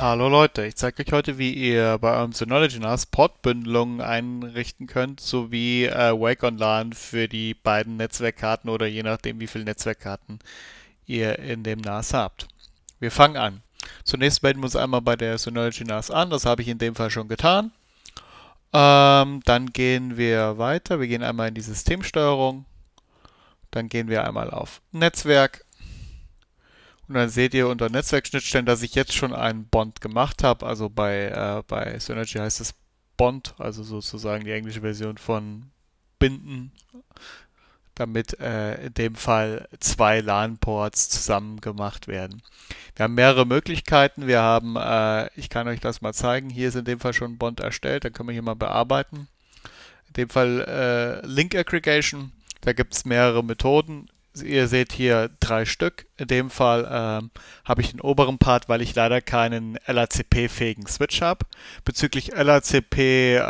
Hallo Leute, ich zeige euch heute, wie ihr bei eurem Synology NAS Portbündelungen einrichten könnt, sowie äh, Wake on LAN für die beiden Netzwerkkarten oder je nachdem, wie viele Netzwerkkarten ihr in dem NAS habt. Wir fangen an. Zunächst melden wir uns einmal bei der Synology NAS an, das habe ich in dem Fall schon getan. Ähm, dann gehen wir weiter, wir gehen einmal in die Systemsteuerung, dann gehen wir einmal auf Netzwerk, und dann seht ihr unter Netzwerkschnittstellen, dass ich jetzt schon einen Bond gemacht habe. Also bei, äh, bei Synergy heißt es Bond, also sozusagen die englische Version von Binden, damit äh, in dem Fall zwei LAN-Ports zusammen gemacht werden. Wir haben mehrere Möglichkeiten. Wir haben, äh, ich kann euch das mal zeigen, hier ist in dem Fall schon ein Bond erstellt, dann können wir hier mal bearbeiten. In dem Fall äh, Link Aggregation. Da gibt es mehrere Methoden ihr seht hier drei Stück. In dem Fall ähm, habe ich den oberen Part, weil ich leider keinen LACP-fähigen Switch habe. Bezüglich LACP äh,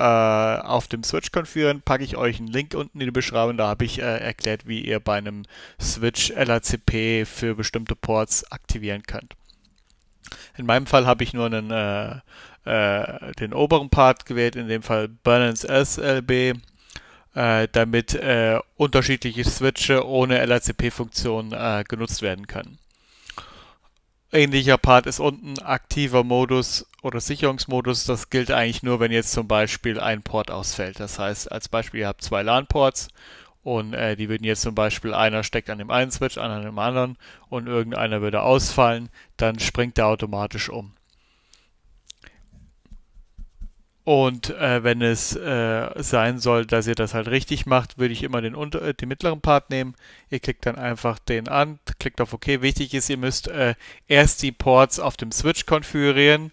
auf dem Switch konfigurieren, packe ich euch einen Link unten in die Beschreibung. Da habe ich äh, erklärt, wie ihr bei einem Switch LACP für bestimmte Ports aktivieren könnt. In meinem Fall habe ich nur einen, äh, äh den oberen Part gewählt, in dem Fall Balance SLB äh, damit äh, unterschiedliche Switche ohne LACP-Funktion äh, genutzt werden können. Ähnlicher Part ist unten aktiver Modus oder Sicherungsmodus. Das gilt eigentlich nur, wenn jetzt zum Beispiel ein Port ausfällt. Das heißt, als Beispiel, ihr habt zwei LAN-Ports und äh, die würden jetzt zum Beispiel, einer steckt an dem einen Switch, einer an dem anderen und irgendeiner würde ausfallen, dann springt der automatisch um. Und äh, wenn es äh, sein soll, dass ihr das halt richtig macht, würde ich immer den, unter, äh, den mittleren Part nehmen. Ihr klickt dann einfach den an, klickt auf OK. Wichtig ist, ihr müsst äh, erst die Ports auf dem Switch konfigurieren,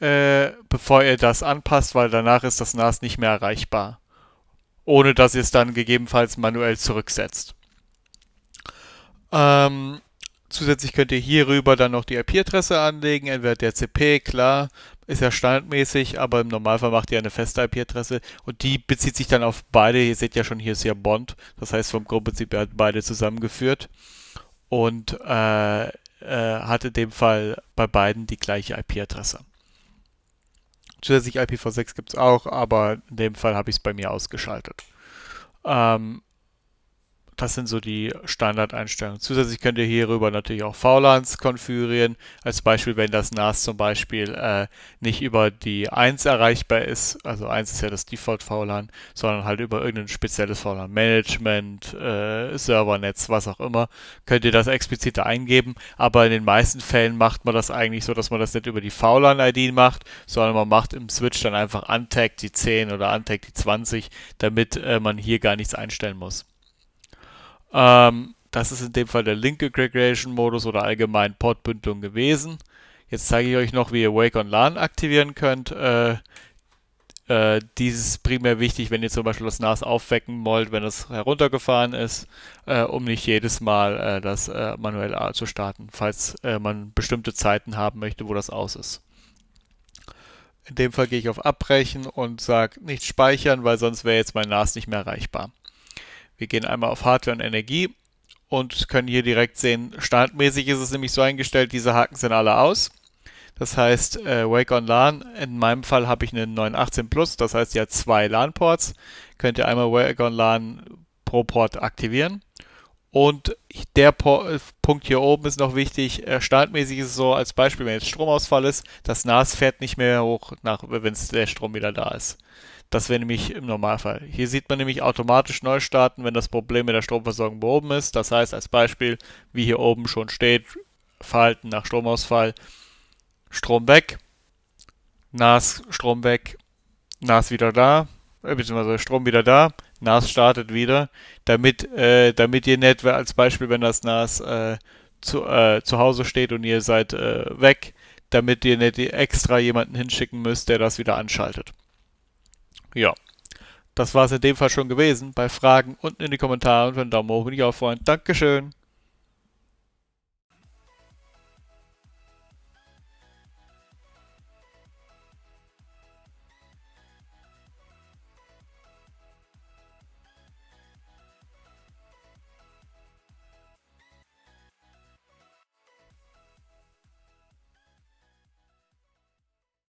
äh, bevor ihr das anpasst, weil danach ist das NAS nicht mehr erreichbar. Ohne dass ihr es dann gegebenenfalls manuell zurücksetzt. Ähm, zusätzlich könnt ihr hierüber dann noch die IP-Adresse anlegen, entweder DHCP, klar, ist ja standardmäßig, aber im Normalfall macht ihr eine feste IP-Adresse und die bezieht sich dann auf beide. Ihr seht ja schon, hier ist ja Bond, das heißt vom Grundprinzip her hat beide zusammengeführt und äh, äh, hat in dem Fall bei beiden die gleiche IP-Adresse. Zusätzlich IPv6 gibt es auch, aber in dem Fall habe ich es bei mir ausgeschaltet. Ähm, das sind so die Standardeinstellungen. Zusätzlich könnt ihr hierüber natürlich auch VLANs konfigurieren. Als Beispiel, wenn das NAS zum Beispiel äh, nicht über die 1 erreichbar ist, also 1 ist ja das Default VLAN, sondern halt über irgendein spezielles VLAN, Management, äh, Servernetz, was auch immer, könnt ihr das explizit eingeben. Aber in den meisten Fällen macht man das eigentlich so, dass man das nicht über die VLAN-ID macht, sondern man macht im Switch dann einfach Untag die 10 oder Untag die 20, damit äh, man hier gar nichts einstellen muss. Ähm, das ist in dem Fall der linke Creation Modus oder allgemein Portbündelung gewesen. Jetzt zeige ich euch noch, wie ihr Wake on LAN aktivieren könnt. Äh, äh, dieses ist primär wichtig, wenn ihr zum Beispiel das NAS aufwecken wollt, wenn es heruntergefahren ist, äh, um nicht jedes Mal äh, das äh, manuell zu starten, falls äh, man bestimmte Zeiten haben möchte, wo das aus ist. In dem Fall gehe ich auf Abbrechen und sage nicht speichern, weil sonst wäre jetzt mein NAS nicht mehr erreichbar. Wir gehen einmal auf Hardware und Energie und können hier direkt sehen, standardmäßig ist es nämlich so eingestellt, diese Haken sind alle aus. Das heißt, äh, Wake on LAN, in meinem Fall habe ich einen 918 Plus, das heißt, ja zwei LAN-Ports. Könnt ihr einmal Wake on LAN pro Port aktivieren. Und der Punkt hier oben ist noch wichtig. Äh, standardmäßig ist es so, als Beispiel, wenn jetzt Stromausfall ist, das NAS fährt nicht mehr hoch, wenn der Strom wieder da ist. Das wäre nämlich im Normalfall. Hier sieht man nämlich automatisch neu starten, wenn das Problem mit der Stromversorgung behoben ist. Das heißt als Beispiel, wie hier oben schon steht, Verhalten nach Stromausfall, Strom weg, NAS Strom weg, NAS wieder da, äh, beziehungsweise Strom wieder da, NAS startet wieder, damit, äh, damit ihr nicht, als Beispiel, wenn das NAS äh, zu, äh, zu Hause steht und ihr seid äh, weg, damit ihr nicht extra jemanden hinschicken müsst, der das wieder anschaltet ja. Das war es in dem Fall schon gewesen. Bei Fragen unten in die Kommentare und wenn Daumen hoch bin ich auch freuen. Dankeschön.